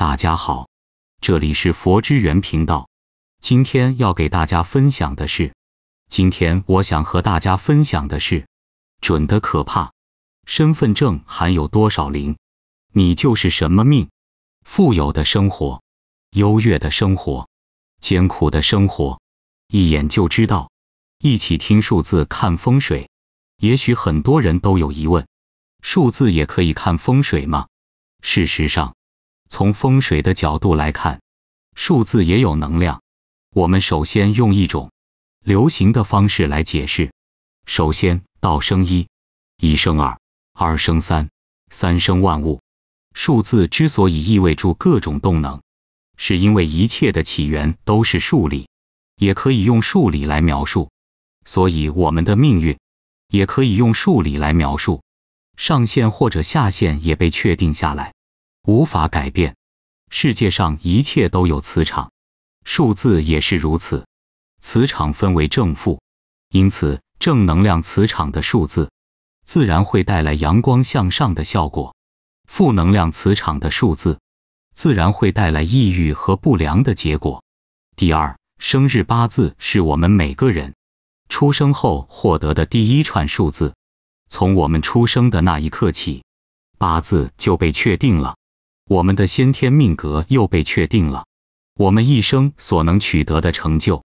大家好，这里是佛之源频道。今天要给大家分享的是，今天我想和大家分享的是，准的可怕。身份证还有多少零，你就是什么命，富有的生活，优越的生活，艰苦的生活，一眼就知道。一起听数字看风水，也许很多人都有疑问：数字也可以看风水吗？事实上。从风水的角度来看，数字也有能量。我们首先用一种流行的方式来解释：首先，道生一，一生二，二生三，三生万物。数字之所以意味住各种动能，是因为一切的起源都是数理，也可以用数理来描述。所以，我们的命运也可以用数理来描述，上限或者下限也被确定下来。无法改变，世界上一切都有磁场，数字也是如此。磁场分为正负，因此正能量磁场的数字，自然会带来阳光向上的效果；负能量磁场的数字，自然会带来抑郁和不良的结果。第二，生日八字是我们每个人出生后获得的第一串数字，从我们出生的那一刻起，八字就被确定了。我们的先天命格又被确定了，我们一生所能取得的成就、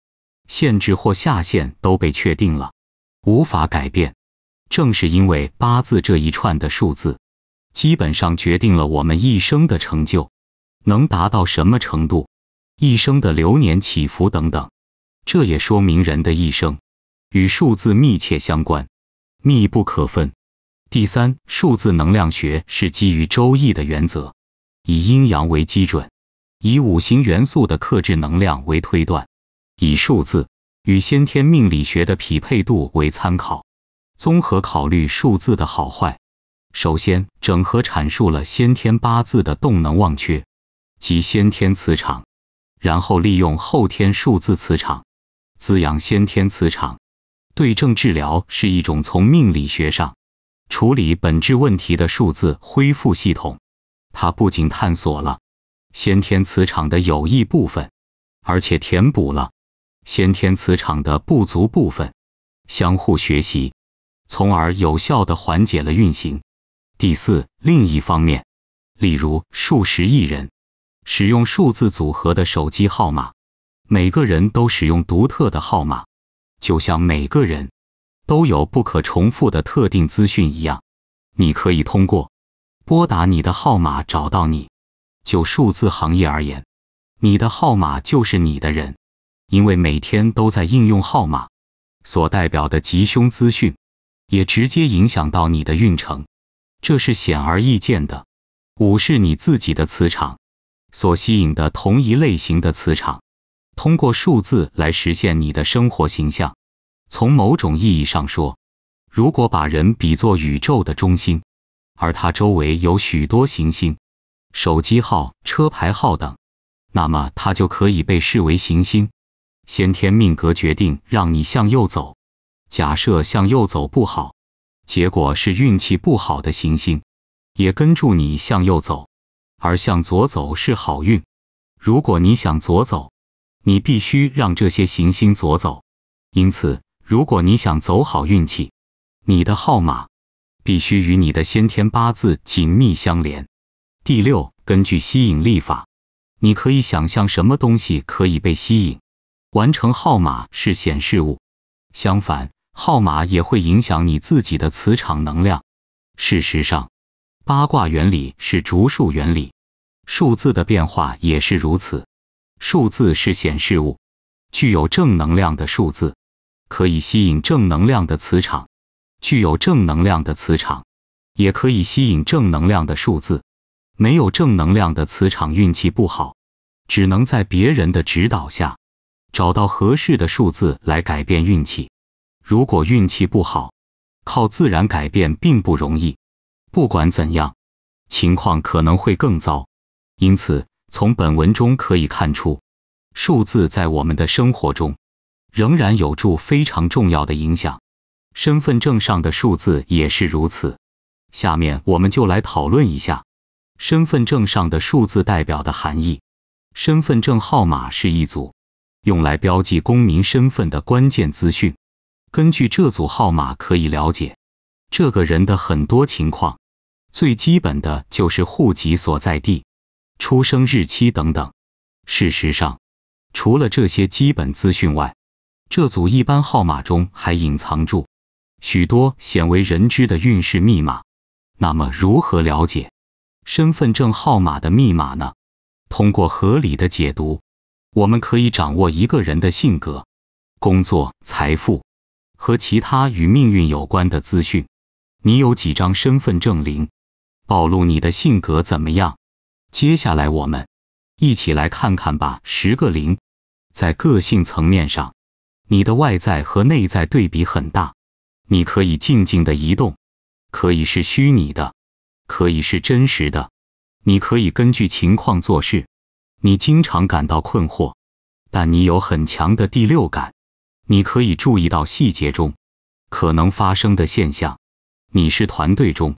限制或下限都被确定了，无法改变。正是因为八字这一串的数字，基本上决定了我们一生的成就能达到什么程度，一生的流年起伏等等。这也说明人的一生与数字密切相关，密不可分。第三，数字能量学是基于《周易》的原则。以阴阳为基准，以五行元素的克制能量为推断，以数字与先天命理学的匹配度为参考，综合考虑数字的好坏。首先，整合阐述了先天八字的动能忘却及先天磁场，然后利用后天数字磁场滋养先天磁场，对症治疗是一种从命理学上处理本质问题的数字恢复系统。它不仅探索了先天磁场的有益部分，而且填补了先天磁场的不足部分，相互学习，从而有效的缓解了运行。第四，另一方面，例如数十亿人使用数字组合的手机号码，每个人都使用独特的号码，就像每个人都有不可重复的特定资讯一样，你可以通过。拨打你的号码找到你。就数字行业而言，你的号码就是你的人，因为每天都在应用号码所代表的吉凶资讯，也直接影响到你的运程，这是显而易见的。五是你自己的磁场所吸引的同一类型的磁场，通过数字来实现你的生活形象。从某种意义上说，如果把人比作宇宙的中心。而它周围有许多行星，手机号、车牌号等，那么它就可以被视为行星。先天命格决定让你向右走。假设向右走不好，结果是运气不好的行星也跟住你向右走，而向左走是好运。如果你想左走，你必须让这些行星左走。因此，如果你想走好运气，你的号码。必须与你的先天八字紧密相连。第六，根据吸引力法，你可以想象什么东西可以被吸引。完成号码是显示物，相反，号码也会影响你自己的磁场能量。事实上，八卦原理是逐数原理，数字的变化也是如此。数字是显示物，具有正能量的数字可以吸引正能量的磁场。具有正能量的磁场，也可以吸引正能量的数字；没有正能量的磁场，运气不好，只能在别人的指导下，找到合适的数字来改变运气。如果运气不好，靠自然改变并不容易。不管怎样，情况可能会更糟。因此，从本文中可以看出，数字在我们的生活中，仍然有助非常重要的影响。身份证上的数字也是如此。下面我们就来讨论一下身份证上的数字代表的含义。身份证号码是一组用来标记公民身份的关键资讯。根据这组号码，可以了解这个人的很多情况。最基本的就是户籍所在地、出生日期等等。事实上，除了这些基本资讯外，这组一般号码中还隐藏住。许多鲜为人知的运势密码，那么如何了解身份证号码的密码呢？通过合理的解读，我们可以掌握一个人的性格、工作、财富和其他与命运有关的资讯。你有几张身份证零？暴露你的性格怎么样？接下来我们一起来看看吧。十个零，在个性层面上，你的外在和内在对比很大。你可以静静的移动，可以是虚拟的，可以是真实的。你可以根据情况做事。你经常感到困惑，但你有很强的第六感。你可以注意到细节中可能发生的现象。你是团队中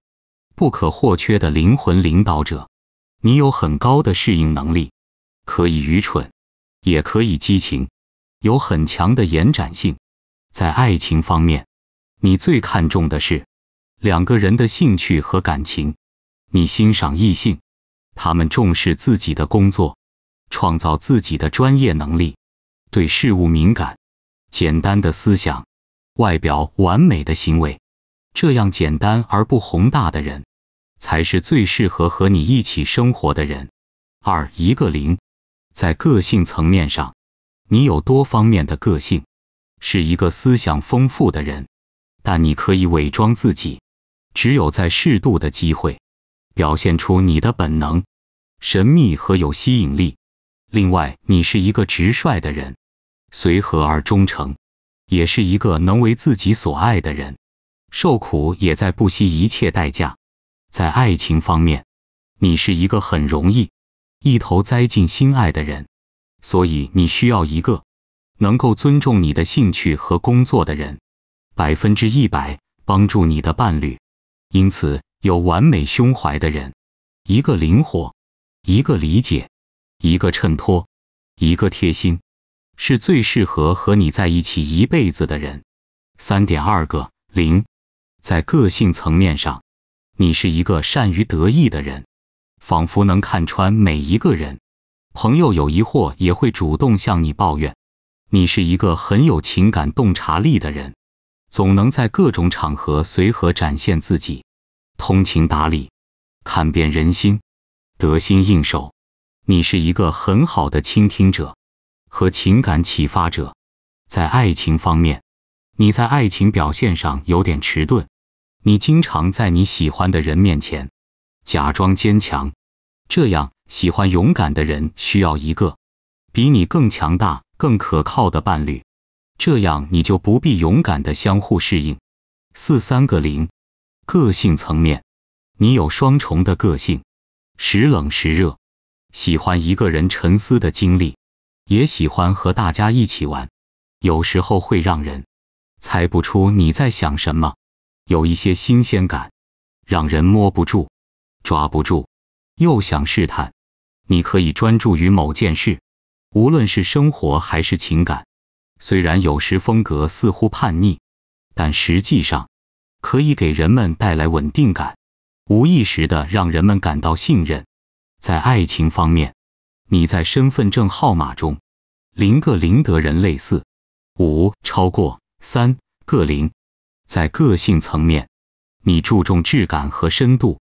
不可或缺的灵魂领导者。你有很高的适应能力，可以愚蠢，也可以激情，有很强的延展性。在爱情方面。你最看重的是两个人的兴趣和感情。你欣赏异性，他们重视自己的工作，创造自己的专业能力，对事物敏感，简单的思想，外表完美的行为，这样简单而不宏大的人才是最适合和你一起生活的人。二一个零，在个性层面上，你有多方面的个性，是一个思想丰富的人。但你可以伪装自己，只有在适度的机会，表现出你的本能、神秘和有吸引力。另外，你是一个直率的人，随和而忠诚，也是一个能为自己所爱的人，受苦也在不惜一切代价。在爱情方面，你是一个很容易一头栽进心爱的人，所以你需要一个能够尊重你的兴趣和工作的人。百分之一百帮助你的伴侣，因此有完美胸怀的人，一个灵活，一个理解，一个衬托，一个贴心，是最适合和你在一起一辈子的人。三点二个零，在个性层面上，你是一个善于得意的人，仿佛能看穿每一个人。朋友有疑惑也会主动向你抱怨，你是一个很有情感洞察力的人。总能在各种场合随和展现自己，通情达理，看遍人心，得心应手。你是一个很好的倾听者和情感启发者。在爱情方面，你在爱情表现上有点迟钝。你经常在你喜欢的人面前假装坚强，这样喜欢勇敢的人需要一个比你更强大、更可靠的伴侣。这样，你就不必勇敢的相互适应。四三个零，个性层面，你有双重的个性，时冷时热，喜欢一个人沉思的经历，也喜欢和大家一起玩。有时候会让人猜不出你在想什么，有一些新鲜感，让人摸不住、抓不住，又想试探。你可以专注于某件事，无论是生活还是情感。虽然有时风格似乎叛逆，但实际上，可以给人们带来稳定感，无意识的让人们感到信任。在爱情方面，你在身份证号码中，零个零得人类似五超过三个零。在个性层面，你注重质感和深度，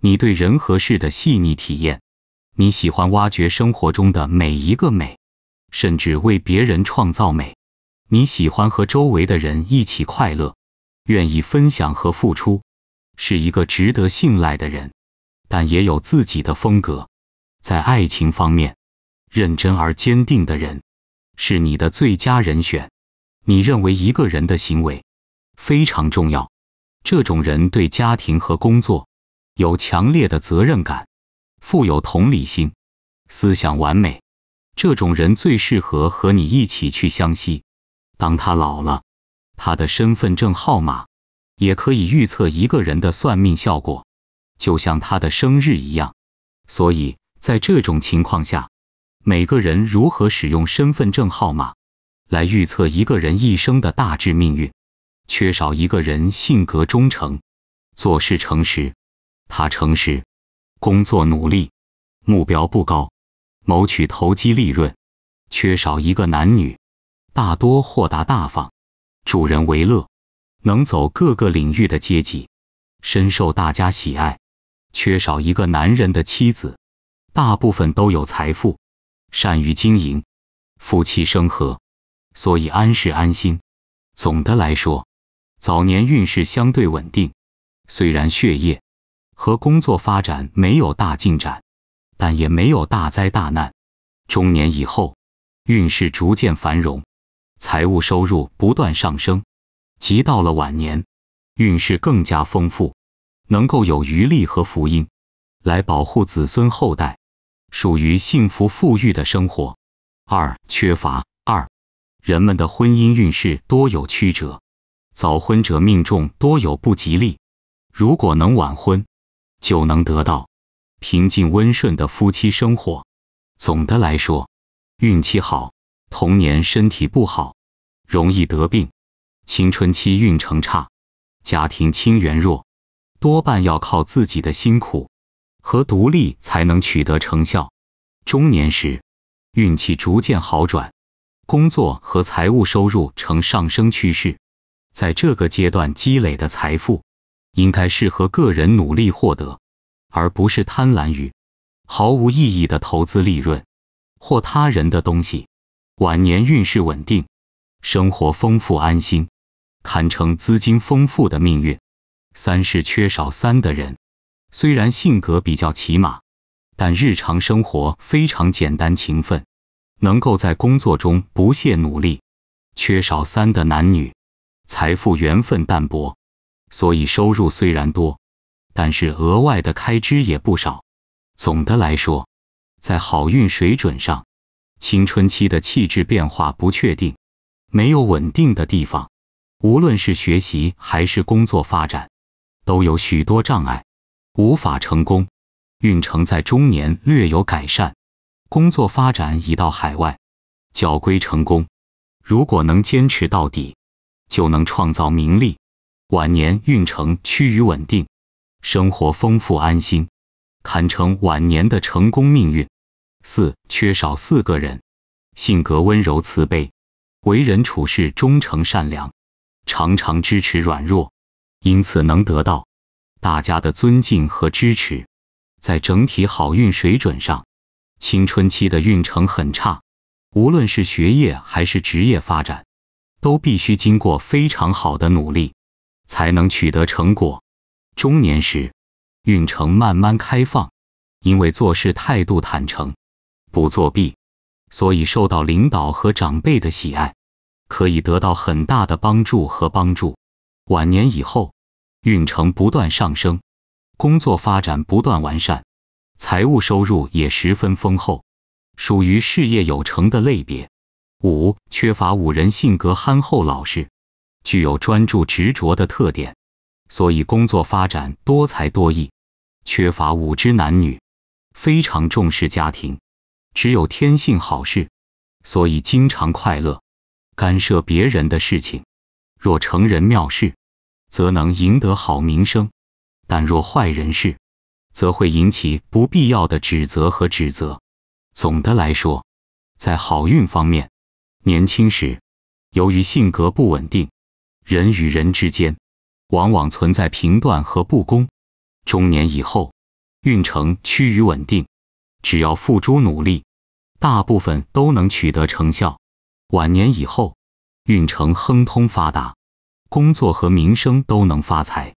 你对人和事的细腻体验，你喜欢挖掘生活中的每一个美，甚至为别人创造美。你喜欢和周围的人一起快乐，愿意分享和付出，是一个值得信赖的人，但也有自己的风格。在爱情方面，认真而坚定的人是你的最佳人选。你认为一个人的行为非常重要，这种人对家庭和工作有强烈的责任感，富有同理心，思想完美。这种人最适合和你一起去湘西。当他老了，他的身份证号码也可以预测一个人的算命效果，就像他的生日一样。所以在这种情况下，每个人如何使用身份证号码来预测一个人一生的大致命运？缺少一个人性格忠诚，做事诚实。他诚实，工作努力，目标不高，谋取投机利润。缺少一个男女。大多豁达大方，助人为乐，能走各个领域的阶级，深受大家喜爱。缺少一个男人的妻子，大部分都有财富，善于经营，夫妻生和，所以安是安心。总的来说，早年运势相对稳定，虽然学业和工作发展没有大进展，但也没有大灾大难。中年以后，运势逐渐繁荣。财务收入不断上升，即到了晚年，运势更加丰富，能够有余力和福荫，来保护子孙后代，属于幸福富裕的生活。二、缺乏二人们的婚姻运势多有曲折，早婚者命中多有不吉利，如果能晚婚，就能得到平静温顺的夫妻生活。总的来说，运气好。童年身体不好，容易得病；青春期运程差，家庭亲缘弱，多半要靠自己的辛苦和独立才能取得成效。中年时，运气逐渐好转，工作和财务收入呈上升趋势。在这个阶段积累的财富，应该是和个人努力获得，而不是贪婪于毫无意义的投资利润或他人的东西。晚年运势稳定，生活丰富安心，堪称资金丰富的命运。三是缺少三的人，虽然性格比较骑马，但日常生活非常简单勤奋，能够在工作中不懈努力。缺少三的男女，财富缘分淡薄，所以收入虽然多，但是额外的开支也不少。总的来说，在好运水准上。青春期的气质变化不确定，没有稳定的地方，无论是学习还是工作发展，都有许多障碍，无法成功。运程在中年略有改善，工作发展已到海外，交归成功。如果能坚持到底，就能创造名利。晚年运程趋于稳定，生活丰富安心，堪称晚年的成功命运。四缺少四个人，性格温柔慈悲，为人处事忠诚善良，常常支持软弱，因此能得到大家的尊敬和支持。在整体好运水准上，青春期的运程很差，无论是学业还是职业发展，都必须经过非常好的努力，才能取得成果。中年时，运程慢慢开放，因为做事态度坦诚。不作弊，所以受到领导和长辈的喜爱，可以得到很大的帮助和帮助。晚年以后，运程不断上升，工作发展不断完善，财务收入也十分丰厚，属于事业有成的类别。五缺乏五人性格憨厚老实，具有专注执着的特点，所以工作发展多才多艺。缺乏五知男女，非常重视家庭。只有天性好事，所以经常快乐。干涉别人的事情，若成人妙事，则能赢得好名声；但若坏人事，则会引起不必要的指责和指责。总的来说，在好运方面，年轻时由于性格不稳定，人与人之间往往存在评断和不公；中年以后，运程趋于稳定。只要付诸努力，大部分都能取得成效。晚年以后，运程亨通发达，工作和名声都能发财，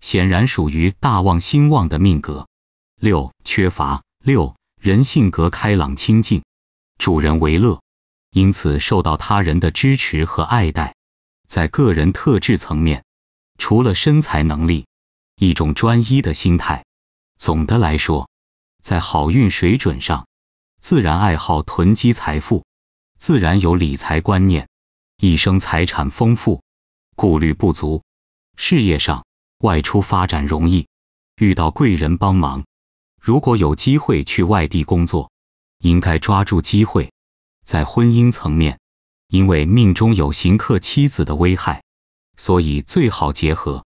显然属于大旺兴旺的命格。六缺乏六人性格开朗、清净，助人为乐，因此受到他人的支持和爱戴。在个人特质层面，除了身材能力，一种专一的心态。总的来说。在好运水准上，自然爱好囤积财富，自然有理财观念，一生财产丰富，顾虑不足。事业上外出发展容易，遇到贵人帮忙。如果有机会去外地工作，应该抓住机会。在婚姻层面，因为命中有刑克妻子的危害，所以最好结合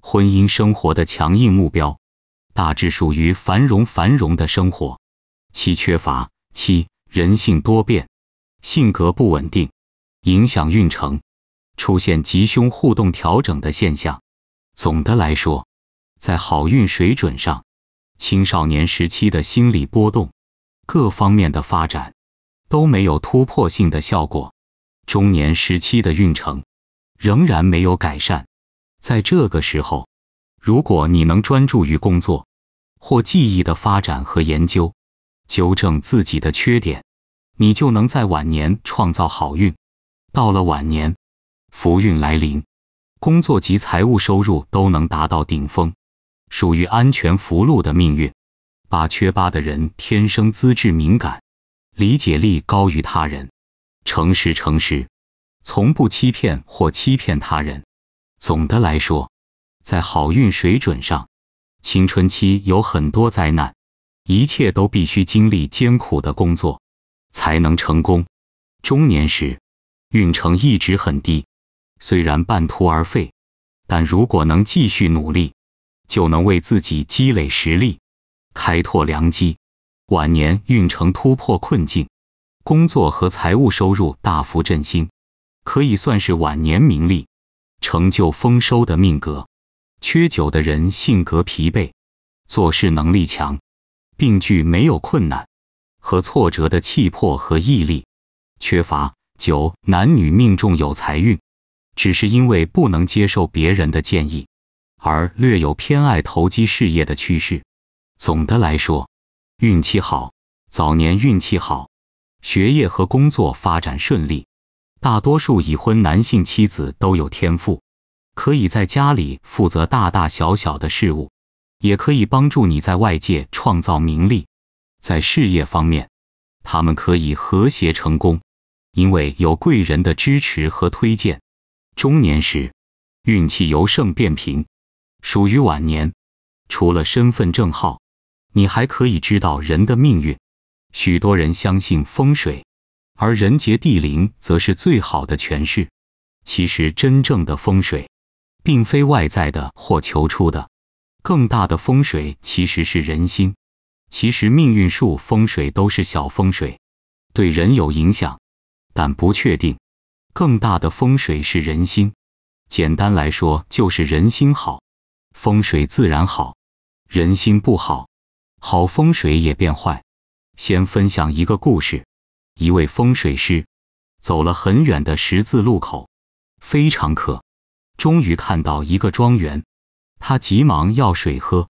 婚姻生活的强硬目标。大致属于繁荣繁荣的生活，七缺乏七人性多变，性格不稳定，影响运程，出现吉凶互动调整的现象。总的来说，在好运水准上，青少年时期的心理波动、各方面的发展都没有突破性的效果。中年时期的运程仍然没有改善，在这个时候。如果你能专注于工作或技艺的发展和研究，纠正自己的缺点，你就能在晚年创造好运。到了晚年，福运来临，工作及财务收入都能达到顶峰，属于安全福禄的命运。八缺八的人天生资质敏感，理解力高于他人，诚实诚实，从不欺骗或欺骗他人。总的来说。在好运水准上，青春期有很多灾难，一切都必须经历艰苦的工作才能成功。中年时，运程一直很低，虽然半途而废，但如果能继续努力，就能为自己积累实力，开拓良机。晚年运程突破困境，工作和财务收入大幅振兴，可以算是晚年名利成就丰收的命格。缺酒的人性格疲惫，做事能力强，并具没有困难和挫折的气魄和毅力。缺乏九男女命中有财运，只是因为不能接受别人的建议，而略有偏爱投机事业的趋势。总的来说，运气好，早年运气好，学业和工作发展顺利。大多数已婚男性妻子都有天赋。可以在家里负责大大小小的事物，也可以帮助你在外界创造名利。在事业方面，他们可以和谐成功，因为有贵人的支持和推荐。中年时，运气由盛变平，属于晚年。除了身份证号，你还可以知道人的命运。许多人相信风水，而人杰地灵则是最好的诠释。其实，真正的风水。并非外在的或求出的，更大的风水其实是人心。其实命运术、风水都是小风水，对人有影响，但不确定。更大的风水是人心。简单来说，就是人心好，风水自然好；人心不好，好风水也变坏。先分享一个故事：一位风水师走了很远的十字路口，非常渴。终于看到一个庄园，他急忙要水喝。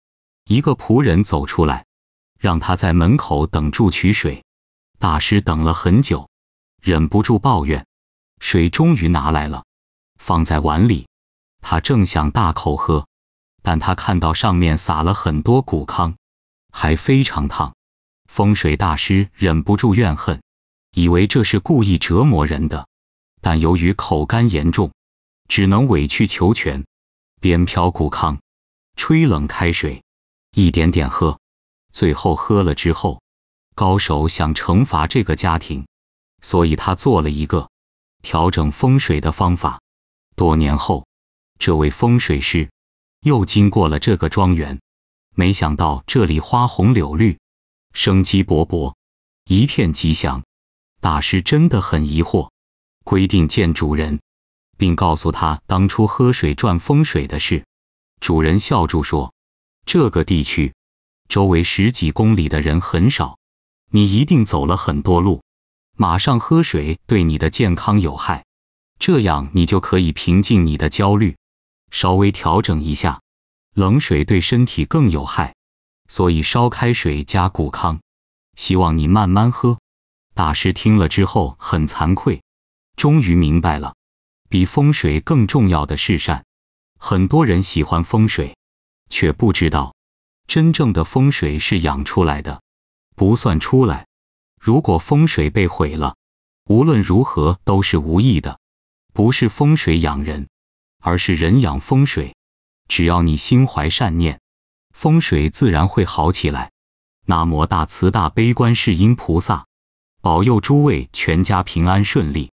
一个仆人走出来，让他在门口等住取水。大师等了很久，忍不住抱怨。水终于拿来了，放在碗里。他正想大口喝，但他看到上面撒了很多谷糠，还非常烫。风水大师忍不住怨恨，以为这是故意折磨人的。但由于口干严重。只能委曲求全，边飘谷糠，吹冷开水，一点点喝。最后喝了之后，高手想惩罚这个家庭，所以他做了一个调整风水的方法。多年后，这位风水师又经过了这个庄园，没想到这里花红柳绿，生机勃勃，一片吉祥。大师真的很疑惑，规定见主人。并告诉他当初喝水赚风水的事，主人笑住说：“这个地区周围十几公里的人很少，你一定走了很多路。马上喝水对你的健康有害，这样你就可以平静你的焦虑，稍微调整一下。冷水对身体更有害，所以烧开水加谷糠，希望你慢慢喝。”大师听了之后很惭愧，终于明白了。比风水更重要的是善。很多人喜欢风水，却不知道，真正的风水是养出来的，不算出来。如果风水被毁了，无论如何都是无益的。不是风水养人，而是人养风水。只要你心怀善念，风水自然会好起来。南无大慈大悲观世音菩萨，保佑诸位全家平安顺利。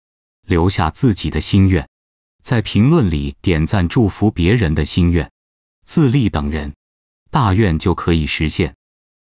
留下自己的心愿，在评论里点赞祝福别人的心愿，自立等人，大愿就可以实现。